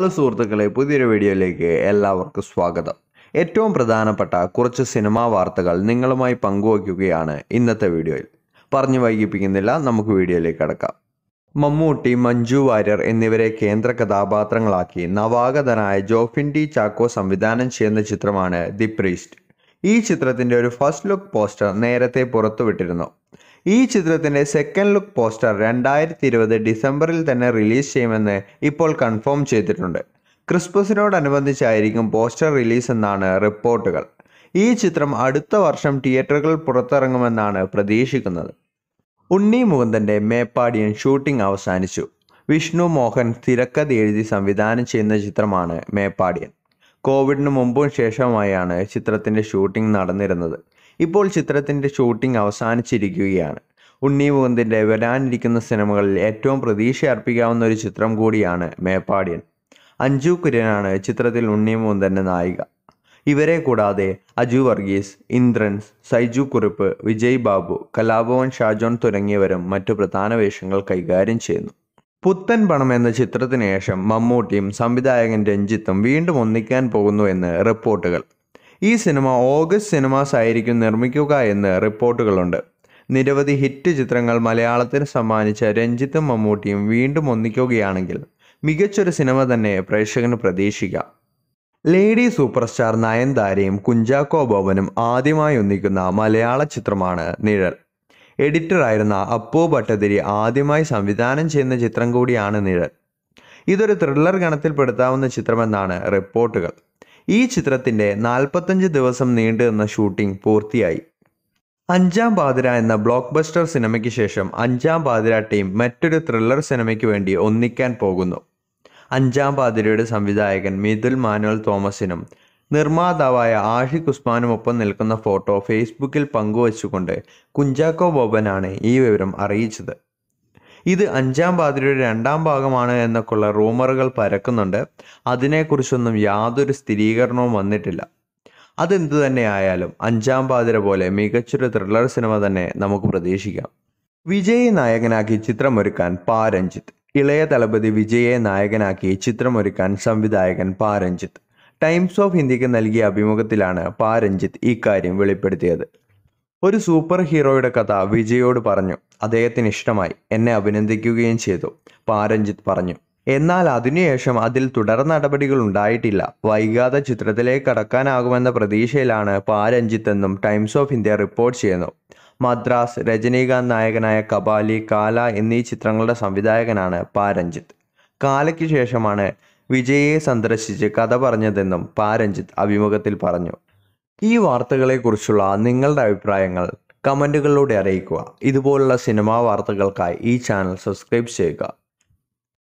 hello സുഹൃത്തുക്കളെ പുതിയൊരു വീഡിയോയിലേക്ക് എല്ലാവർക്കും സ്വാഗതം ഏറ്റവും പ്രധാനപ്പെട്ട കുറച്ച് സിനിമാ വാർത്തകൾ നിങ്ങളുമായി പങ്കുവയ്ക്കുകയാണ് ഇന്നത്തെ വീഡിയോയിൽ പറഞ്ഞു വൈകിപ്പിക്കുന്നില്ല നമുക്ക് വീഡിയോയിലേക്ക് കടക്കാം മമ്മൂട്ടി മഞ്ജു വാര്യർ എന്നിവരെ കേന്ദ്ര കഥാപാത്രങ്ങളാക്കി നവാഗതനായ ജോഫിൻ ഡി ചാക്കോ സംവിധാനം ചെയ്യുന്ന ചിത്രമാണ് ദി പ്രീസ്റ്റ് ഈ ചിത്രത്തിൻ്റെ ഒരു ഫസ്റ്റ് ലുക്ക് പോസ്റ്റർ നേരത്തെ പുറത്തുവിട്ടിരുന്നു ഈ ചിത്രത്തിൻ്റെ സെക്കൻഡ് ലുക്ക് പോസ്റ്റർ രണ്ടായിരത്തി ഇരുപത് ഡിസംബറിൽ തന്നെ റിലീസ് ചെയ്യുമെന്ന് ഇപ്പോൾ കൺഫേം ചെയ്തിട്ടുണ്ട് ക്രിസ്മസിനോടനുബന്ധിച്ചായിരിക്കും പോസ്റ്റർ റിലീസ് എന്നാണ് റിപ്പോർട്ടുകൾ ഈ ചിത്രം അടുത്ത വർഷം തിയേറ്ററുകളിൽ പുറത്തിറങ്ങുമെന്നാണ് പ്രതീക്ഷിക്കുന്നത് ഉണ്ണി മുകുന്ദൻ്റെ മേപ്പാടിയൻ ഷൂട്ടിംഗ് അവസാനിച്ചു വിഷ്ണു മോഹൻ തിരക്കഥ എഴുതി സംവിധാനം ചെയ്യുന്ന ചിത്രമാണ് മേപ്പാടിയൻ കോവിഡിന് മുമ്പും ശേഷവുമായാണ് ചിത്രത്തിൻ്റെ ഷൂട്ടിംഗ് നടന്നിരുന്നത് ഇപ്പോൾ ചിത്രത്തിൻ്റെ ഷൂട്ടിംഗ് അവസാനിച്ചിരിക്കുകയാണ് ഉണ്ണി മുകുന്ദിൻ്റെ വരാനിരിക്കുന്ന സിനിമകളിൽ ഏറ്റവും പ്രതീക്ഷ അർപ്പിക്കാവുന്ന ഒരു ചിത്രം കൂടിയാണ് മേപ്പാടിയൻ അഞ്ജു കുര്യനാണ് ചിത്രത്തിൽ ഉണ്ണി മുകുന്ദൻ്റെ നായിക ഇവരെ കൂടാതെ അജു വർഗീസ് ഇന്ദ്രൻസ് സൈജു കുറുപ്പ് വിജയ് ബാബു കലാഭവൻ ഷാജോൺ തുടങ്ങിയവരും മറ്റു പ്രധാന വേഷങ്ങൾ കൈകാര്യം ചെയ്യുന്നു പുത്തൻ പണം എന്ന ചിത്രത്തിന് ശേഷം മമ്മൂട്ടിയും സംവിധായകൻ രഞ്ജിത്തും വീണ്ടും ഒന്നിക്കാൻ പോകുന്നു എന്ന് റിപ്പോർട്ടുകൾ ഈ സിനിമ ഓഗസ്റ്റ് സിനിമാസ് ആയിരിക്കും നിർമ്മിക്കുക എന്ന് റിപ്പോർട്ടുകളുണ്ട് നിരവധി ഹിറ്റ് ചിത്രങ്ങൾ മലയാളത്തിന് സമ്മാനിച്ച രഞ്ജിത്തും മമ്മൂട്ടിയും വീണ്ടും ഒന്നിക്കുകയാണെങ്കിൽ മികച്ചൊരു സിനിമ തന്നെ പ്രേക്ഷകന് പ്രതീക്ഷിക്കാം ലേഡി സൂപ്പർ സ്റ്റാർ നയൻതാരയും കുഞ്ചാക്കോ ബോബനും ആദ്യമായി ഒന്നിക്കുന്ന മലയാള ചിത്രമാണ് നിഴൽ എഡിറ്ററായിരുന്ന അപ്പു ഭട്ടതിരി ആദ്യമായി സംവിധാനം ചെയ്യുന്ന ചിത്രം കൂടിയാണ് നിഴൽ ഇതൊരു ത്രില്ലർ ഗണത്തിൽപ്പെടുത്താവുന്ന ചിത്രമെന്നാണ് റിപ്പോർട്ടുകൾ ഈ ചിത്രത്തിൻ്റെ നാൽപ്പത്തഞ്ച് ദിവസം നീണ്ടു നിന്ന ഷൂട്ടിംഗ് പൂർത്തിയായി അഞ്ചാം പാതിര എന്ന ബ്ലോക്ക് ബസ്റ്റർ സിനിമയ്ക്ക് ശേഷം അഞ്ചാം പാതിര ടീം മറ്റൊരു ത്രില്ലർ സിനിമയ്ക്ക് വേണ്ടി ഒന്നിക്കാൻ പോകുന്നു അഞ്ചാം പാതിരയുടെ സംവിധായകൻ മിഥുൽ മാനുവൽ തോമസിനും നിർമ്മാതാവായ ആഷിഖ് ഒപ്പം നിൽക്കുന്ന ഫോട്ടോ ഫേസ്ബുക്കിൽ പങ്കുവച്ചുകൊണ്ട് കുഞ്ചാക്കോ ബോബനാണ് ഈ വിവരം അറിയിച്ചത് ഇത് അഞ്ചാം പാതിരിയുടെ രണ്ടാം ഭാഗമാണ് എന്നൊക്കെയുള്ള റൂമറുകൾ പരക്കുന്നുണ്ട് അതിനെക്കുറിച്ചൊന്നും യാതൊരു സ്ഥിരീകരണവും വന്നിട്ടില്ല അതെന്തു തന്നെ ആയാലും അഞ്ചാം പാതിര പോലെ മികച്ചൊരു ത്രില്ലർ സിനിമ തന്നെ നമുക്ക് പ്രതീക്ഷിക്കാം വിജയ് നായകനാക്കി ചിത്രമൊരുക്കാൻ പാ രഞ്ജിത്ത് ഇളയ തലപതി വിജയെ നായകനാക്കി ചിത്രമൊരുക്കാൻ സംവിധായകൻ പാ രഞ്ജിത്ത് ടൈംസ് ഓഫ് ഇന്ത്യക്ക് നൽകിയ അഭിമുഖത്തിലാണ് പാ രഞ്ജിത്ത് ഇക്കാര്യം വെളിപ്പെടുത്തിയത് ഒരു സൂപ്പർ ഹീറോയുടെ കഥ വിജയോട് പറഞ്ഞു അദ്ദേഹത്തിന് ഇഷ്ടമായി എന്നെ അഭിനന്ദിക്കുകയും ചെയ്തു പാരഞ്ജിത്ത് പറഞ്ഞു എന്നാൽ അതിനുശേഷം അതിൽ തുടർ നടപടികൾ ഉണ്ടായിട്ടില്ല വൈകാതെ ചിത്രത്തിലേക്ക് കടക്കാനാകുമെന്ന പ്രതീക്ഷയിലാണ് പാരഞ്ജിത്ത് എന്നും ടൈംസ് ഓഫ് ഇന്ത്യ റിപ്പോർട്ട് ചെയ്യുന്നു മദ്രാസ് രജനീകാന്ത് നായകനായ കബാലി കാല എന്നീ ചിത്രങ്ങളുടെ സംവിധായകനാണ് പാരഞ്ജിത്ത് കാലയ്ക്ക് ശേഷമാണ് വിജയെ സന്ദർശിച്ച് കഥ പറഞ്ഞതെന്നും പാരഞ്ജിത്ത് അഭിമുഖത്തിൽ പറഞ്ഞു ഈ വാർത്തകളെക്കുറിച്ചുള്ള നിങ്ങളുടെ അഭിപ്രായങ്ങൾ കമൻറ്റുകളിലൂടെ അറിയിക്കുക ഇതുപോലുള്ള സിനിമാ വാർത്തകൾക്കായി ഈ ചാനൽ സബ്സ്ക്രൈബ് ചെയ്യുക